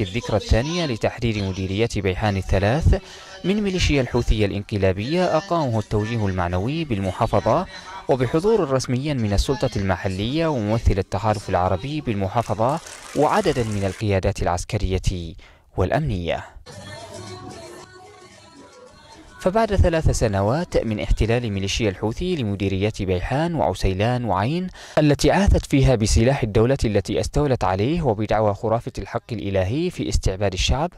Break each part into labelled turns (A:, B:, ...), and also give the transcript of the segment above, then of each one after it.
A: الذكرى الثانية لتحرير مديرية بيحان الثلاث من ميليشيا الحوثية الانقلابية أقامه التوجيه المعنوي بالمحافظة وبحضور رسمي من السلطة المحلية وممثل التحالف العربي بالمحافظة وعددا من القيادات العسكرية والأمنية فبعد ثلاث سنوات من احتلال ميليشيا الحوثي لمديريات بيحان وعسيلان وعين التي عاثت فيها بسلاح الدولة التي استولت عليه وبدعوى خرافة الحق الإلهي في استعباد الشعب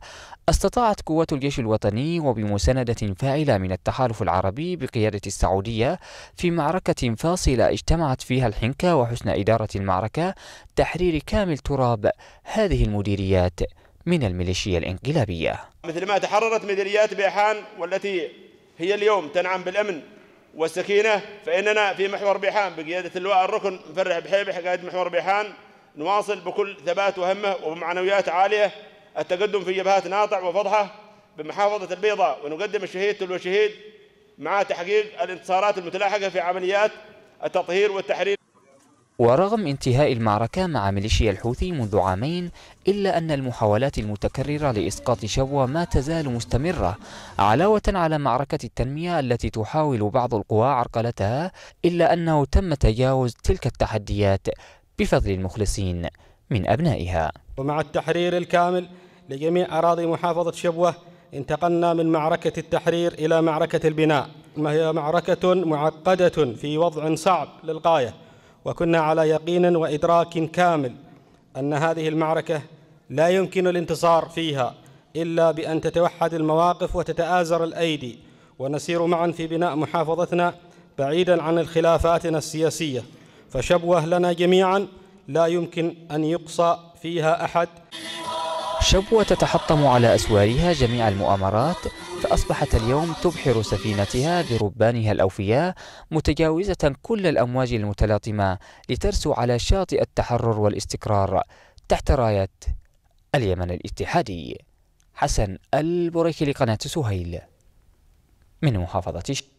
A: استطاعت قوات الجيش الوطني وبمساندة فاعلة من التحالف العربي بقيادة السعودية في معركة فاصلة اجتمعت فيها الحنكة وحسن إدارة المعركة تحرير كامل تراب هذه المديريات من الميليشيا الانقلابية
B: مثل ما تحررت ميداليات بيحان والتي هي اليوم تنعم بالأمن والسكينة فإننا في محور بيحان بقيادة اللواء الركن مفرح بحيبح قائد محور بيحان نواصل بكل ثبات وهمة وبمعنويات عالية التقدم في جبهات ناطع وفضحة بمحافظة البيضاء ونقدم الشهيد تلو الشهيد مع تحقيق الانتصارات المتلاحقة في عمليات التطهير والتحرير
A: ورغم انتهاء المعركة مع ميليشيا الحوثي منذ عامين إلا أن المحاولات المتكررة لإسقاط شبوة ما تزال مستمرة علاوة على معركة التنمية التي تحاول بعض القوى عرقلتها إلا أنه تم تجاوز تلك التحديات بفضل المخلصين من أبنائها
C: ومع التحرير الكامل لجميع أراضي محافظة شبوة انتقلنا من معركة التحرير إلى معركة البناء ما هي معركة معقدة في وضع صعب للغاية وكنا على يقين وإدراك كامل أن هذه المعركة لا يمكن الانتصار فيها إلا بأن تتوحد المواقف وتتآزر الأيدي ونسير معا في بناء محافظتنا بعيدا عن الخلافاتنا السياسية فشبوه لنا جميعا لا يمكن أن يقصى فيها أحد
A: شبوة تتحطم على أسوارها جميع المؤامرات فأصبحت اليوم تبحر سفينتها بربانها الأوفياء متجاوزة كل الأمواج المتلاطمة لترسو على شاطئ التحرر والاستقرار تحت راية اليمن الاتحادي حسن البريك لقناة سهيل من محافظة